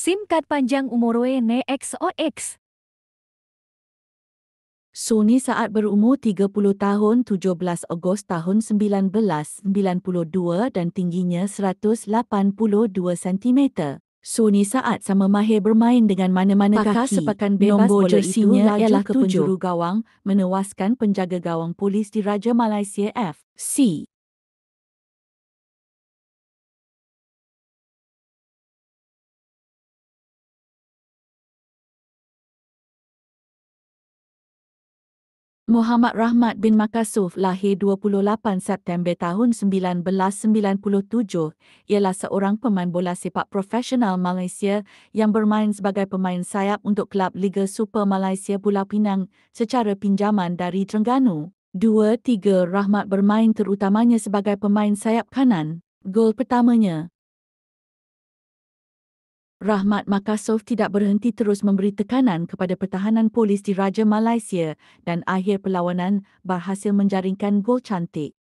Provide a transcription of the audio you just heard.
SIM card panjang umur Wene XOX. Sony saat berumur 30 tahun 17 Ogos tahun 1992 dan tingginya 182 cm. Sony saat sama mahir bermain dengan mana-mana Pakar kaki. sepakan bebas Nombor bola jersinya itu ialah ke penjuru gawang, menewaskan penjaga gawang polis di Raja Malaysia F C. Muhammad Rahmat bin Makasuf lahir 28 September tahun 1997 ialah seorang pemain bola sepak profesional Malaysia yang bermain sebagai pemain sayap untuk kelab Liga Super Malaysia Pulau Pinang secara pinjaman dari Terengganu. 2-3 Rahmat bermain terutamanya sebagai pemain sayap kanan. Gol pertamanya Rahmat Makassov tidak berhenti terus memberi tekanan kepada pertahanan polis di Raja Malaysia dan akhir perlawanan berhasil menjaringkan gol cantik.